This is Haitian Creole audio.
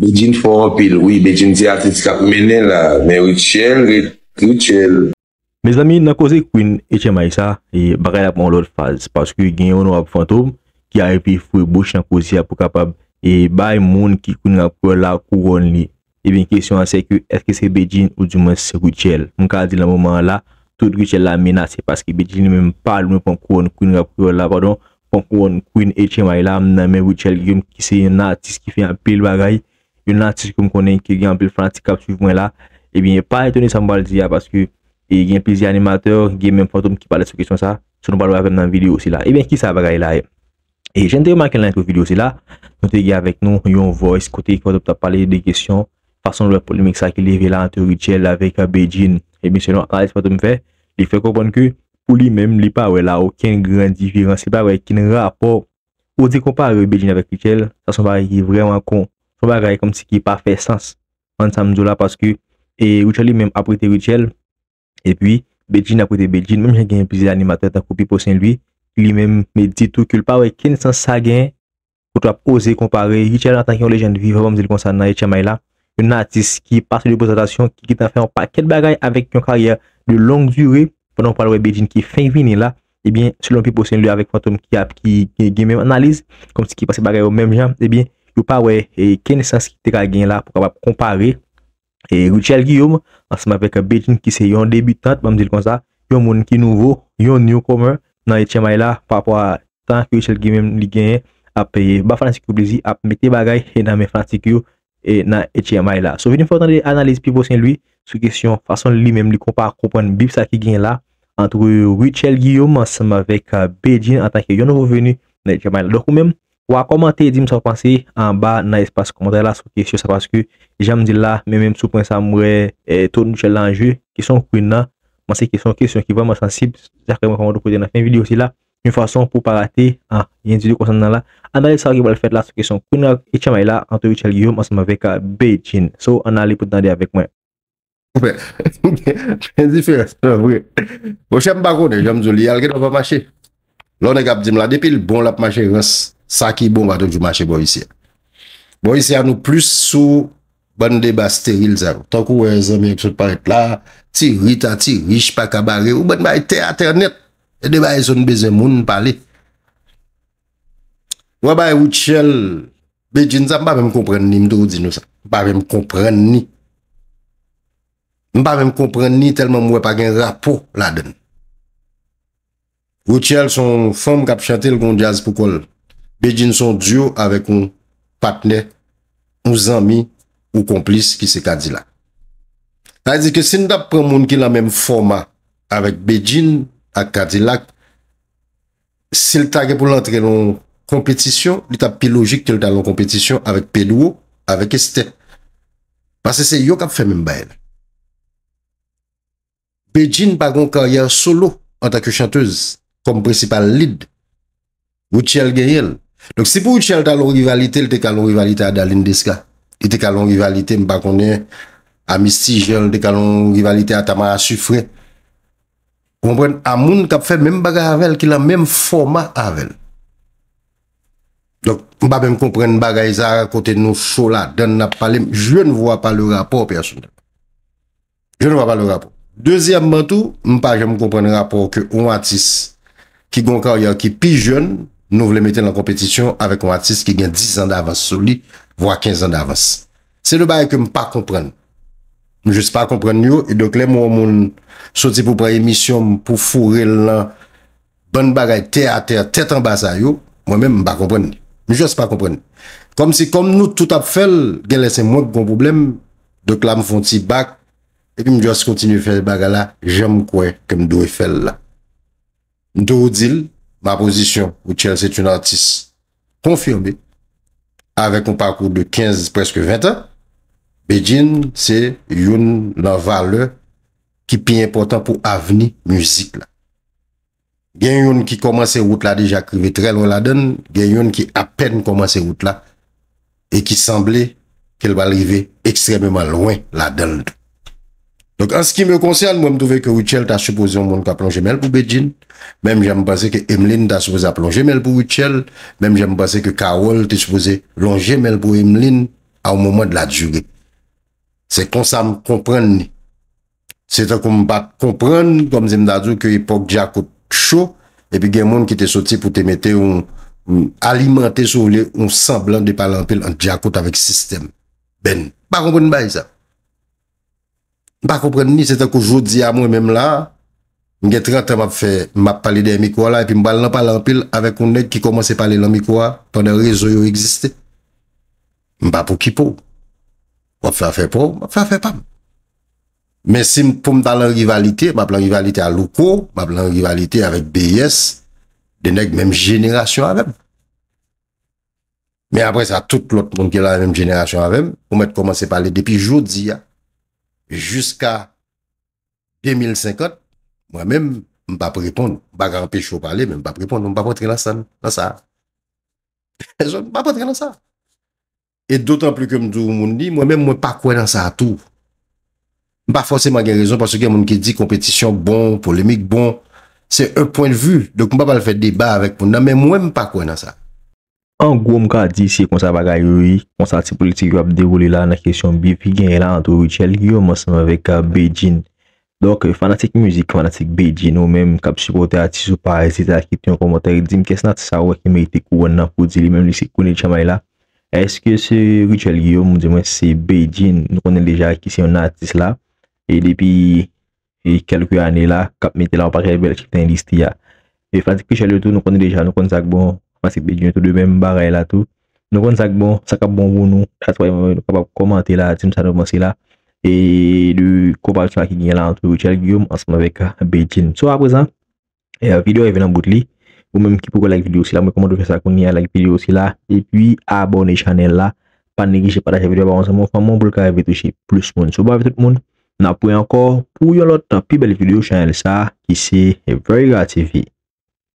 Bejin fwo wopil, oui, bejin ti atis kap mene la, me wichel, re wichel. Me zami, nan koze kwenye HMI sa, e bagay apan lor faz, paske genye ono ap fantoum, ki a repi fwe bosh nan kozi apu kapab, e bay moun ki kwenye ap kwenye la kouyon li. E ben kesyon anse ki, eske se bejin ou juman se wichel. Mwen ka di la mouman la, tout wichel la menase, paske bejin nemen pal mwen pan kouyon, kwenye ap kwenye la, pardon, concours Queen et HMI là, nan men Guillaume qui c'est un artiste qui fait un pile bagaille une artiste comme connaît qui a un pile fanatique suivant moi là, et eh bien pas étonné ça m'a dire parce que eh, il y a un plaisir animateur, il y a même fantôme qui parle de cette question ça, sur nous parlons dans la vidéo aussi là, et eh bien qui ça bagay là, et j'ai été remarqué dans la vidéo aussi là, nous te avec nous, yon voice côté qui va parler des questions, façon de la polémique ça qui est là entre Wichel avec euh, Beijing, et bien selon Alice me fait, il fait comprendre que pou li mèm li pa wè la ouken grand divirans, li pa wè kin rapor ou de kompare bejine avèk Richelle, sa son parè ki vreman kon, son parè kèm si ki pa fè sens, an samzou la paske, e Richelle li mèm aprete Richelle, e pi bejine aprete bejine, mèm jè gen yon pizil animatèr ta koupi posen li, li mèm me ditou ki l pa wè kin sens sa gen, pou ta pose kompare Richelle la tankyon lejen de vivre, mèm zè li konsan nan Richelle Mayla, yon artist ki partè de bozatasyon, ki ta fè an pakèt bagay avèk yon karyè de long durè, Pwennon palwe Beijing ki fin vini la, ebyen, eh selon pipo sen lui avek fantom ki ap ki gen men analize, kom si ki pase bagay ou menm jan, ebyen, eh yu pa wey ken esans eh, ki te ka gen la pou kap ap kompare. E, Ruchel Guillaume, ansman vek Beijing ki se yon debutante, mam zil kon sa, yon moun ki nouvo, yon newcomer nan HMI la, pa apwa tan ki Ruchel Guillaume li gen ap peye ba fanatik ou plezi ap meke bagay e nan men fanatik ou nan HMI la. So, venim fwantan li analize pipo sen lui, sou kesyon fason li menm li kompa akopan bib sa ki gen la, an tou wichel giyo man seman vek a Beijing an tanke yon nou reveni nan ete chaman la do kou men wak komante di msou panse an ba nan espas komantay la sou kesyon sa paske jaman di la men men msou prensa mwere ton chelanjou kison kou nan man se kison kison ki vaman sensib serkeman koman do kou di nan fin video si la yon fason pou pa rate an nan ete sa ki wale fet la sou kesyon kou nan ete chaman la an tou wichel giyo man seman vek a Beijing sou an ale pou tande avek mwen Mwen difere, mwen mwen. Mwen chenm bako ne, jenm zoul, yal gen wap mwache. Lone kap di mla depil, bon lap mwache, sakibon wato jw mwache boyisyan. Boyisyan ou plus sou, bende ba steril zaro. Tonk ou wè zemye ksep paret la, ti rita, ti rich pa kabare, ou bende ba teater net. E dewa e son bezem moun pale. Wè ba e woutchel, bejinsan ba mwen kompren ni mdou dinosa. Ba mwen kompren ni. Mpa mèm kompren ni telman mwè pa gen rapou la den. Goutiel son fòm kap chante l kon jaz pou kol. Bejine son duo avè kon patne, mou zami ou komplis ki se Kadilak. Kadi ki se nou tap prè moun ki la mèm fòma avèk Bejine ak Kadilak, se l tage pou l antre loun kompetisyon, l tap pi logik ke l tage loun kompetisyon avèk Pédou, avèk Estè. Pase se yo kap fèmèm bèlè. Pejine pa kon karyer solo an tak yo chantez kom presepal lid. Woutchel genyel. Donk se pou Woutchel talon rivalite, el te kalon rivalite a Dalin Deska. El te kalon rivalite mpa konen a Mistijel, te kalon rivalite a Tamar Asufre. Kompren, amoun kap fe menm bagay avel ki la menm forma avel. Donk mpa menm kompren bagay zara kote nou sou la. Je ne voy pa le rapor, Piyasoun. Je ne voy pa le rapor. Dezyen bantou, m pa gen m kompren rapor ke ou an tis ki gon ka ou yon ki pi jen, nou vle meten la kompetisyon avek ou an tis ki gen 10 an davans sou li, vwa 15 an davans. Se de baye ke m pa kompren, m jese pa kompren yo, e do kle m woun soti pou prey emisyon, pou fure lan, ban bagay te a te a tetan basa yo, m wè men m pa kompren. M jese pa kompren. Kom si kom nou tout ap fel, gen lese m woun kon problem, do kle m foun ti bak, epi m jòs kontinu fèl baga la, jèm kwen kem do e fèl la. Ndò ou dil, ma pozisyon ou tchèl sèt un artiste, konfirme, avèk ou parkour de 15, preske 20 an, bejine, se yon nan vale ki pi important pou avni müzik la. Gen yon ki komanse wout la deja krive tre lon la den, gen yon ki apen komanse wout la, e ki semble ke lwa leve ekstrememan loin la den ldo. Donk an se ki me konsen, mwen mdouve ke Wichel ta supose yon moun ka plonje mel pou Bedjin, menm jen mpase ke Emeline ta supose a plonje mel pou Wichel, menm jen mpase ke Karol te supose lonje mel pou Emeline au mouman de la djuge. Se kon sa m kompren ni. Se ta kon m pa kompren, kon m zem dadou ke ipok diakot chou, e pi gen moun ki te soti pou te mete ou alimante sou li ou semblan de palampil an diakot avek sistem. Ben, pa kompon m bayi sa. Ba koupren ni, se te kou joudi ya moun menm la, mge trenten m ap pale de emikwa la, epi m bal nan pale anpil avek un neg ki komanse pale nan emikwa, pwende rezo yo egziste. M pa pou kipo. M ap fè a fè pou, m ap fè a fè pam. Men si m poum ta lan rivalite, m ap lan rivalite a loukou, m ap lan rivalite avek BES, de neg menm jenerasyon avem. Men apre sa, tout lout moun ki lan menm jenerasyon avem, m ap komanse pale depi joudi ya, Juska 2050 Mwen mwen pa preponde Mwen pa preponde Mwen pa potre lan sa Mwen pa potre lan sa Et d'otan pli ke mdou moun di Mwen mwen pa kwen lan sa a tou Mwen pa fosèman gen rezon Paso gen moun ki di kompetisyon bon Polemik bon Se un poen de vu Mwen mwen pa kwen lan sa An gwo m ka di si konsa bagay yoy, konsa ti politik wap devoli la nan kesyon bi, pi genye la an to Rituel Guillaume an seman vek euh, Beijing. Dok, euh, fanatik müzik, fanatik Beijing, ou menm kap sukote atis ou paresite akit yon komoter, di m kes natisa wak yon merite kou an nan kou di li menm disi kounen chanmay la. Eske se Rituel Guillaume, m di mwen se Beijing, nou konen deja akit si yon atis la, e depi kelp yon ane la, kap metela wap akit yon listi ya. E fanatik Rituel Guillaume tou nou konen deja, nou konen sak bon yon. Masek bejine tou de bem baray la tou. Nou kon sak bon, sak ap bon bon nou. Atwa yon papap komante la, tim sa do mwansi la. E de kopal sou a ki genye la an tou. Chal gi yon, mwansi mwave ka ah, bejine. Sou a prezant, video e venan bout li. Ou menm ki pou kon like video si la. Mwen komando fesakon ni a like video si la. E pi abone chanel la. Pan negi che pata che video ba ansa mwen. Faman mwen pou lika ve tou chi plus moun. Sou ba ve tout moun. Na pou yon loutan pi beli video chanel sa. Ki se e vrega te vi.